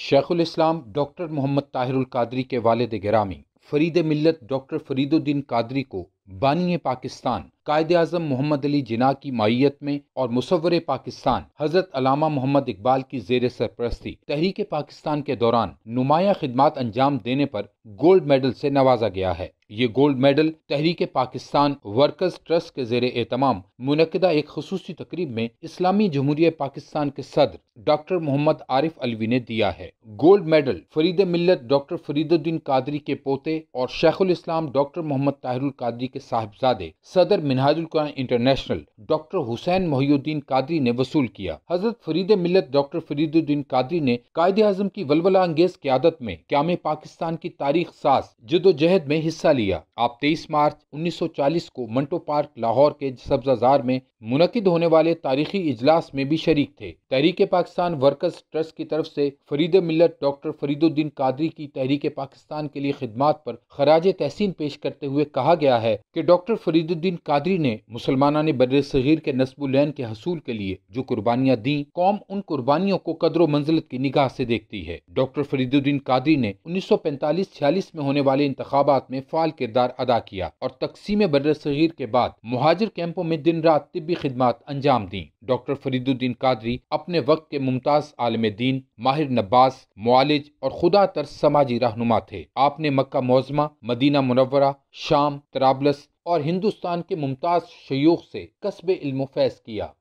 शेखुल इस्लाम डॉक्टर मोहम्मद ताहिरुल कादरी के वालद ग्रामी फरीद मिलत डॉक्टर फरीदुद्दीन कादरी को बानिय पाकिस्तान कायद अजम मोहम्मद अली जिना की माइत में और मुसवर पाकिस्तान हजरत अलामा मोहम्मद इकबाल की जेर सरपरस्ती तहरीक पाकिस्तान के दौरान नुमाया खदमात अंजाम देने पर गोल्ड मेडल से नवाजा गया है ये gold medal Tehreek Pakistan workers trust के जेर एहतमाम मुनदा एक खसूस तकरीब में इस्लामी जमहूरिय पाकिस्तान के सदर डॉक्टर मोहम्मद आरिफ अलवी ने दिया है गोल्ड मेडल फरीद मिलत डॉक्टर फरीदुद्दीन कादरी के पोते और शेखुल इस्लाम डॉक्टर मोहम्मद ताहरुल कादरी के साहबजादे सदर कुरान इंटरनेशनल डॉक्टर हुसैन मोहुद्दीन कादरी ने वसूल किया हजरत फरीद मिलत डॉक्टर फरीदुद्दीन कादरी ने कायद अजम की वलवला अंगेज क्यादत में क्याम पाकिस्तान की तारीख सास जदोजहद में हिस्सा लिया आप तेईस मार्च उन्नीस सौ चालीस को मंटो पार्क लाहौर के सब्जाजार में मुनद होने वाले तारीखी इजलास में भी शरीक थे तहरीक पाकिस्तान वर्कर्स ट्रस्ट की तरफ से फरीद मिलत डॉक्टर फरीदुद्दीन कादरी की तहरीक पाकिस्तान के लिए खिदमत पर खराज तहसीन पेश करते हुए कहा गया है कि डॉक्टर फरीदुद्दीन कादरी बिरादरी ने मुसलमाना ने बर सग़ीर के नस्बुल के हसूल के लिए जो कुर्बानियाँ दी कौम उन कुर्बानियों को कदर मंजिलत की निगाह से देखती है डॉक्टर फरीदुद्दीन कादरी ने उन्नीस सौ पैंतालीस छियालीस में होने वाले इंतबात में फाल किरदार अदा किया और तकसीम बर सग़ीर के बाद महाजिर कैंपों में दिन रात तबी खिदमत अंजाम दी डॉक्टर फरीदुद्दीन कादरी अपने वक्त के मुमताज़ आलम दीन माहिर नब्बास मालिज और खुदा तर समाजी रहनुमा थे आपने मक्का मौजमा मदीना मुनवरा शाम तराबलस और हिंदुस्तान के मुमताज़ शयूख से कस्ब इल्म फैज़ किया